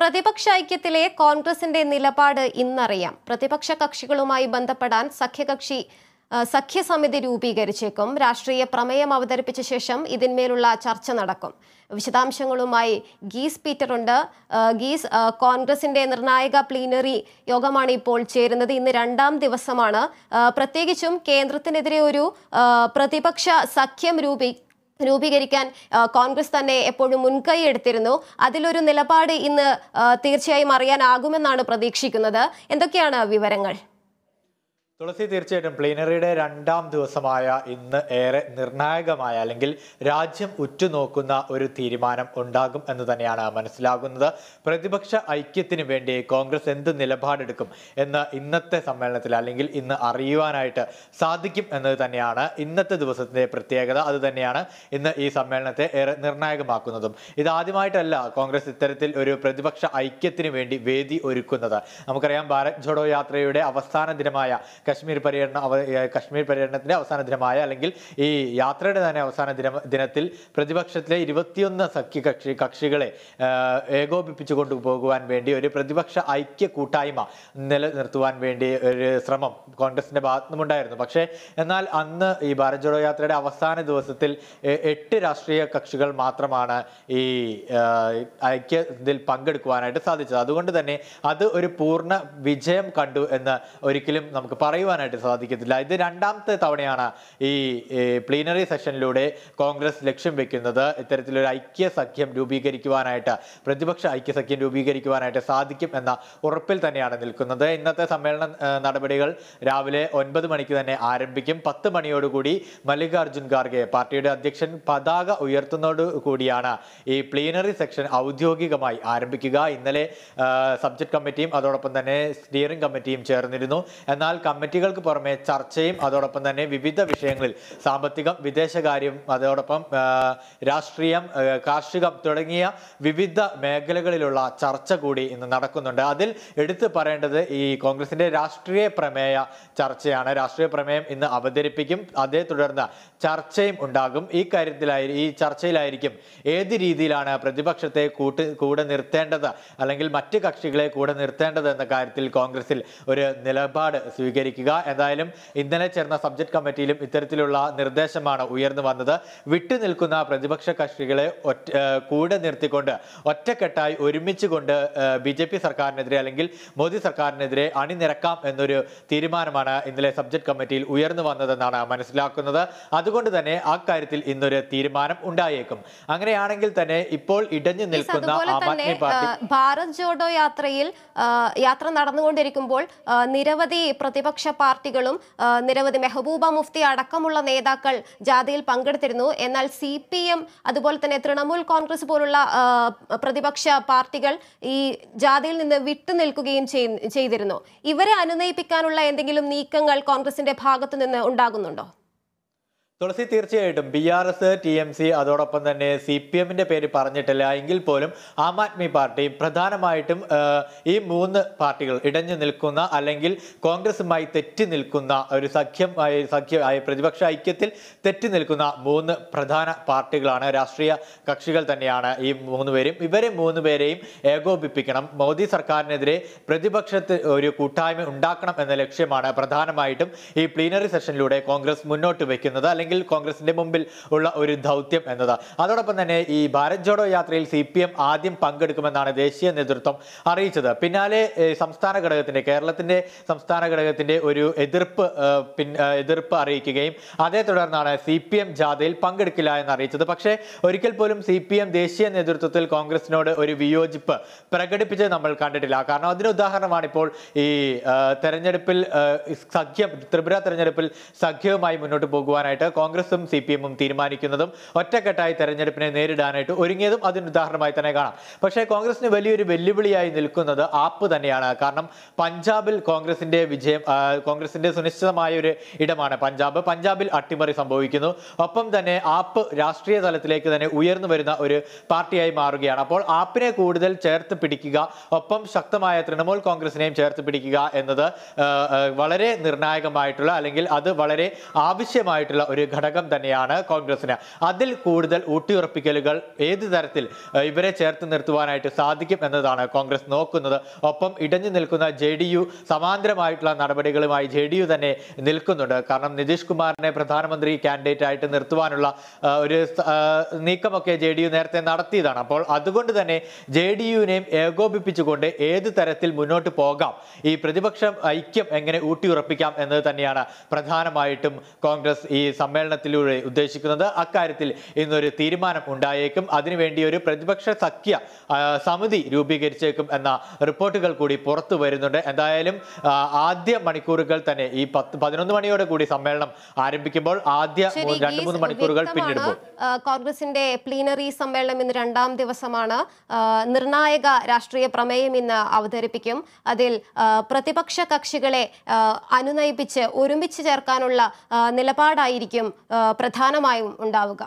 പ്രതിപക്ഷ ഐക്യത്തിലെ കോൺഗ്രസിന്റെ നിലപാട് ഇന്നറിയാം പ്രതിപക്ഷ കക്ഷികളുമായി ബന്ധപ്പെടാൻ സഖ്യകക്ഷി സഖ്യസമിതി രൂപീകരിച്ചേക്കും രാഷ്ട്രീയ പ്രമേയം അവതരിപ്പിച്ച ശേഷം ഇതിന്മേലുള്ള ചർച്ച നടക്കും വിശദാംശങ്ങളുമായി ഗീസ് പീറ്റർ ഉണ്ട് ഗീസ് കോൺഗ്രസിന്റെ നിർണായക പ്ലീനറി യോഗമാണ് ഇപ്പോൾ ചേരുന്നത് ഇന്ന് രണ്ടാം ദിവസമാണ് പ്രത്യേകിച്ചും കേന്ദ്രത്തിനെതിരെ ഒരു പ്രതിപക്ഷ സഖ്യം രൂപീ രൂപീകരിക്കാൻ കോൺഗ്രസ് തന്നെ എപ്പോഴും മുൻകൈ എടുത്തിരുന്നു അതിലൊരു നിലപാട് ഇന്ന് തീർച്ചയായും അറിയാനാകുമെന്നാണ് പ്രതീക്ഷിക്കുന്നത് എന്തൊക്കെയാണ് വിവരങ്ങൾ തുളസി തീർച്ചയായിട്ടും പ്ലീനറിയുടെ രണ്ടാം ദിവസമായ ഇന്ന് ഏറെ നിർണായകമായ അല്ലെങ്കിൽ രാജ്യം ഉറ്റുനോക്കുന്ന ഒരു തീരുമാനം ഉണ്ടാകും എന്ന് തന്നെയാണ് മനസ്സിലാകുന്നത് പ്രതിപക്ഷ ഐക്യത്തിനു വേണ്ടി കോൺഗ്രസ് എന്ത് നിലപാടെടുക്കും എന്ന് ഇന്നത്തെ സമ്മേളനത്തിൽ അല്ലെങ്കിൽ ഇന്ന് അറിയുവാനായിട്ട് സാധിക്കും എന്നത് തന്നെയാണ് ഇന്നത്തെ ദിവസത്തിൻ്റെ പ്രത്യേകത അത് തന്നെയാണ് ഇന്ന് ഈ സമ്മേളനത്തെ ഏറെ നിർണായകമാക്കുന്നതും ഇതാദ്യമായിട്ടല്ല കോൺഗ്രസ് ഇത്തരത്തിൽ ഒരു പ്രതിപക്ഷ ഐക്യത്തിനു വേണ്ടി വേദി ഒരുക്കുന്നത് നമുക്കറിയാം ഭാരത് ജോഡോ യാത്രയുടെ അവസാന ദിനമായ കശ്മീർ പര്യടനം കശ്മീർ പര്യടനത്തിന്റെ അവസാന ദിനമായ അല്ലെങ്കിൽ ഈ യാത്രയുടെ തന്നെ അവസാന ദിന ദിനത്തിൽ പ്രതിപക്ഷത്തിലെ ഇരുപത്തിയൊന്ന് സഖ്യ കക്ഷി കക്ഷികളെ ഏകോപിപ്പിച്ചു കൊണ്ടുപോകുവാൻ വേണ്ടി ഒരു പ്രതിപക്ഷ ഐക്യ കൂട്ടായ്മ നിലനിർത്തുവാൻ വേണ്ടി ഒരു ശ്രമം കോൺഗ്രസിന്റെ ഭാഗത്തുനിന്നുണ്ടായിരുന്നു പക്ഷേ എന്നാൽ അന്ന് ഈ ഭാരത് ജോഡോ യാത്രയുടെ അവസാന ദിവസത്തിൽ എട്ട് രാഷ്ട്രീയ കക്ഷികൾ മാത്രമാണ് ഈ ഐക്യത്തിൽ പങ്കെടുക്കുവാനായിട്ട് സാധിച്ചത് അതുകൊണ്ട് തന്നെ അത് ഒരു പൂർണ്ണ വിജയം കണ്ടു എന്ന് ഒരിക്കലും നമുക്ക് പറയാം പറയുവാനായിട്ട് സാധിക്കത്തില്ല ഇത് രണ്ടാമത്തെ തവണയാണ് ഈ പ്ലീനറി സെഷനിലൂടെ കോൺഗ്രസ് ലക്ഷ്യം വെക്കുന്നത് ഇത്തരത്തിലൊരു ഐക്യ സഖ്യം രൂപീകരിക്കുവാനായിട്ട് പ്രതിപക്ഷ ഐക്യ സഖ്യം രൂപീകരിക്കുവാനായിട്ട് സാധിക്കും എന്ന ഉറപ്പിൽ തന്നെയാണ് നിൽക്കുന്നത് ഇന്നത്തെ സമ്മേളന നടപടികൾ രാവിലെ ഒൻപത് മണിക്ക് തന്നെ ആരംഭിക്കും പത്ത് മണിയോടുകൂടി മല്ലികാർജുൻ ഖാർഗെ പാർട്ടിയുടെ അധ്യക്ഷൻ പതാക ഉയർത്തുന്നതോടു കൂടിയാണ് ഈ പ്ലീനറി സെക്ഷൻ ഔദ്യോഗികമായി ആരംഭിക്കുക ഇന്നലെ സബ്ജക്ട് കമ്മിറ്റിയും അതോടൊപ്പം തന്നെ സ്റ്റിയറിംഗ് കമ്മിറ്റിയും ചേർന്നിരുന്നു എന്നാൽ കമ്മിറ്റി കമ്മിറ്റികൾക്ക് പുറമെ ചർച്ചയും അതോടൊപ്പം തന്നെ വിവിധ വിഷയങ്ങളിൽ സാമ്പത്തികം വിദേശകാര്യം അതോടൊപ്പം രാഷ്ട്രീയം കാർഷികം തുടങ്ങിയ വിവിധ മേഖലകളിലുള്ള ചർച്ച കൂടി ഇന്ന് നടക്കുന്നുണ്ട് അതിൽ എടുത്തു പറയേണ്ടത് ഈ കോൺഗ്രസിന്റെ രാഷ്ട്രീയ പ്രമേയ ചർച്ചയാണ് രാഷ്ട്രീയ പ്രമേയം ഇന്ന് അവതരിപ്പിക്കും അതേ തുടർന്ന് ചർച്ചയും ഉണ്ടാകും ഈ കാര്യത്തിലായി ഈ ചർച്ചയിലായിരിക്കും ഏത് രീതിയിലാണ് പ്രതിപക്ഷത്തെ കൂട്ട് കൂടെ നിർത്തേണ്ടത് അല്ലെങ്കിൽ മറ്റ് കക്ഷികളെ കൂടെ നിർത്തേണ്ടത് എന്ന കാര്യത്തിൽ കോൺഗ്രസിൽ ഒരു നിലപാട് സ്വീകരിക്കും ഇരിക്കുക എന്തായാലും ഇന്നലെ ചേർന്ന സബ്ജക്ട് കമ്മിറ്റിയിലും ഇത്തരത്തിലുള്ള നിർദ്ദേശമാണ് ഉയർന്നു വന്നത് വിട്ടുനിൽക്കുന്ന പ്രതിപക്ഷ കക്ഷികളെ ഒറ്റ കൂടെ നിർത്തിക്കൊണ്ട് ഒറ്റക്കെട്ടായി കൊണ്ട് ബി ജെ പി സർക്കാരിനെതിരെ അല്ലെങ്കിൽ മോദി സർക്കാരിനെതിരെ അണിനിരക്കാം എന്നൊരു തീരുമാനമാണ് ഇന്നലെ സബ്ജക്ട് കമ്മിറ്റിയിൽ ഉയർന്നു വന്നതെന്നാണ് മനസ്സിലാക്കുന്നത് അതുകൊണ്ട് തന്നെ അക്കാര്യത്തിൽ ഇന്നൊരു തീരുമാനം ഉണ്ടായേക്കും അങ്ങനെയാണെങ്കിൽ തന്നെ ഇപ്പോൾ ഇടഞ്ഞു നിൽക്കുന്ന ഭാരത് ജോഡോ യാത്രയിൽ യാത്ര നടന്നുകൊണ്ടിരിക്കുമ്പോൾ നിരവധി പ്രതിപക്ഷ പ്രതിപക്ഷ പാർട്ടികളും നിരവധി മെഹബൂബ മുഫ്തി അടക്കമുള്ള നേതാക്കൾ ജാഥയിൽ പങ്കെടുത്തിരുന്നു എന്നാൽ സി പി എം അതുപോലെ തന്നെ തൃണമൂൽ കോൺഗ്രസ് പോലുള്ള പ്രതിപക്ഷ പാർട്ടികൾ ഈ ജാഥയിൽ നിന്ന് വിട്ടുനിൽക്കുകയും ചെയ്തിരുന്നു ഇവരെ അനുനയിപ്പിക്കാനുള്ള എന്തെങ്കിലും നീക്കങ്ങൾ കോൺഗ്രസിന്റെ ഭാഗത്തു നിന്ന് ഉണ്ടാകുന്നുണ്ടോ തുളസി തീർച്ചയായിട്ടും B R S T M C അതോടൊപ്പം തന്നെ സി പി എമ്മിൻ്റെ പേര് പറഞ്ഞിട്ടില്ല എങ്കിൽ പോലും ആം ആദ്മി പാർട്ടി പ്രധാനമായിട്ടും ഈ മൂന്ന് പാർട്ടികൾ ഇടഞ്ഞു നിൽക്കുന്ന അല്ലെങ്കിൽ കോൺഗ്രസുമായി തെറ്റി നിൽക്കുന്ന ഒരു സഖ്യമായി സഖ്യ പ്രതിപക്ഷ ഐക്യത്തിൽ തെറ്റി നിൽക്കുന്ന മൂന്ന് പ്രധാന പാർട്ടികളാണ് രാഷ്ട്രീയ കക്ഷികൾ തന്നെയാണ് ഈ മൂന്ന് പേരും ഇവരെ മൂന്ന് പേരെയും ഏകോപിപ്പിക്കണം മോദി സർക്കാരിനെതിരെ പ്രതിപക്ഷത്തിൽ ഒരു കൂട്ടായ്മ ഉണ്ടാക്കണം എന്ന ലക്ഷ്യമാണ് പ്രധാനമായിട്ടും ഈ പ്ലീനറി സെഷനിലൂടെ കോൺഗ്രസ് മുന്നോട്ട് വയ്ക്കുന്നത് അല്ലെങ്കിൽ അല്ലെങ്കിൽ കോൺഗ്രസിന്റെ മുമ്പിൽ ഉള്ള ഒരു ദൗത്യം എന്നത് അതോടൊപ്പം തന്നെ ഈ ഭാരത് ജോഡോ യാത്രയിൽ സി പി എം ആദ്യം പങ്കെടുക്കുമെന്നാണ് ദേശീയ നേതൃത്വം അറിയിച്ചത് പിന്നാലെ സംസ്ഥാന ഘടകത്തിന്റെ കേരളത്തിന്റെ സംസ്ഥാന ഘടകത്തിന്റെ ഒരു എതിർപ്പ് എതിർപ്പ് അറിയിക്കുകയും അതേ തുടർന്നാണ് സി പി എം ജാഥയിൽ പങ്കെടുക്കില്ല എന്ന് അറിയിച്ചത് പക്ഷേ ഒരിക്കൽ പോലും സി പി എം ദേശീയ നേതൃത്വത്തിൽ കോൺഗ്രസിനോട് ഒരു വിയോജിപ്പ് പ്രകടിപ്പിച്ചത് നമ്മൾ കണ്ടിട്ടില്ല കാരണം അതിന് ഉദാഹരണമാണ് ഇപ്പോൾ ഈ തെരഞ്ഞെടുപ്പിൽ സഖ്യം ത്രിപുര തെരഞ്ഞെടുപ്പിൽ സഖ്യവുമായി മുന്നോട്ട് പോകുവാനായിട്ട് കോൺഗ്രസും സി പി എമ്മും തീരുമാനിക്കുന്നതും ഒറ്റക്കെട്ടായി തെരഞ്ഞെടുപ്പിനെ നേരിടാനായിട്ട് ഒരുങ്ങിയതും അതിന് ഉദാഹരണമായി തന്നെ കാണാം പക്ഷേ കോൺഗ്രസിന് വലിയൊരു വെല്ലുവിളിയായി നിൽക്കുന്നത് ആപ്പ് തന്നെയാണ് കാരണം പഞ്ചാബിൽ കോൺഗ്രസിന്റെ വിജയം കോൺഗ്രസിന്റെ സുനിശ്ചിതമായ ഒരു ഇടമാണ് പഞ്ചാബ് പഞ്ചാബിൽ അട്ടിമറി സംഭവിക്കുന്നു ഒപ്പം തന്നെ ആപ്പ് രാഷ്ട്രീയ തലത്തിലേക്ക് തന്നെ ഉയർന്നു വരുന്ന ഒരു പാർട്ടിയായി മാറുകയാണ് അപ്പോൾ ആപ്പിനെ കൂടുതൽ ചേർത്ത് പിടിക്കുക ഒപ്പം ശക്തമായ തൃണമൂൽ കോൺഗ്രസിനെയും ചേർത്ത് പിടിക്കുക എന്നത് വളരെ നിർണായകമായിട്ടുള്ള അല്ലെങ്കിൽ അത് വളരെ ആവശ്യമായിട്ടുള്ള ഒരു ഘടകം തന്നെയാണ് കോൺഗ്രസിന് അതിൽ കൂടുതൽ ഊട്ടിയുറപ്പിക്കലുകൾ ഏത് തരത്തിൽ ഇവരെ ചേർത്ത് നിർത്തുവാനായിട്ട് സാധിക്കും എന്നതാണ് കോൺഗ്രസ് നോക്കുന്നത് ഒപ്പം ഇടഞ്ഞു നിൽക്കുന്ന ജെ സമാന്തരമായിട്ടുള്ള നടപടികളുമായി ജെ തന്നെ നിൽക്കുന്നുണ്ട് കാരണം നിതീഷ് കുമാറിനെ പ്രധാനമന്ത്രി കാൻഡിഡേറ്റ് ആയിട്ട് നിർത്തുവാനുള്ള ഒരു നീക്കമൊക്കെ ജെ ഡി യു നേരത്തെ നടത്തിയതാണ് അപ്പോൾ അതുകൊണ്ട് തന്നെ ജെ ഡി യുവിനെയും ഏകോപിപ്പിച്ചുകൊണ്ട് ഏത് തരത്തിൽ മുന്നോട്ട് പോകാം ഈ പ്രതിപക്ഷം ഐക്യം എങ്ങനെ ഊട്ടിയുറപ്പിക്കാം എന്നത് തന്നെയാണ് പ്രധാനമായിട്ടും കോൺഗ്രസ് ഈ സമ സമ്മേളനത്തിലൂടെ ഉദ്ദേശിക്കുന്നത് അക്കാര്യത്തിൽ ഇന്നൊരു തീരുമാനം ഉണ്ടായേക്കും അതിനുവേണ്ടി ഒരു പ്രതിപക്ഷ സഖ്യ സമിതി രൂപീകരിച്ചേക്കും എന്ന റിപ്പോർട്ടുകൾ കൂടി പുറത്തു വരുന്നുണ്ട് എന്തായാലും ആദ്യ മണിക്കൂറുകൾ തന്നെ ഈ പത്ത് പതിനൊന്ന് മണിയോടെ കൂടി സമ്മേളനം ആരംഭിക്കുമ്പോൾ ആദ്യ രണ്ടു മൂന്ന് മണിക്കൂറുകൾ പിന്നിടുമ്പോൾ കോൺഗ്രസിന്റെ പ്ലീനറി സമ്മേളനം ഇന്ന് രണ്ടാം ദിവസമാണ് നിർണായക രാഷ്ട്രീയ പ്രമേയം ഇന്ന് അവതരിപ്പിക്കും അതിൽ പ്രതിപക്ഷ കക്ഷികളെ അനുനയിപ്പിച്ച് ഒരുമിച്ച് ചേർക്കാനുള്ള നിലപാടായിരിക്കും പ്രധാനമായും ഉണ്ടാവുക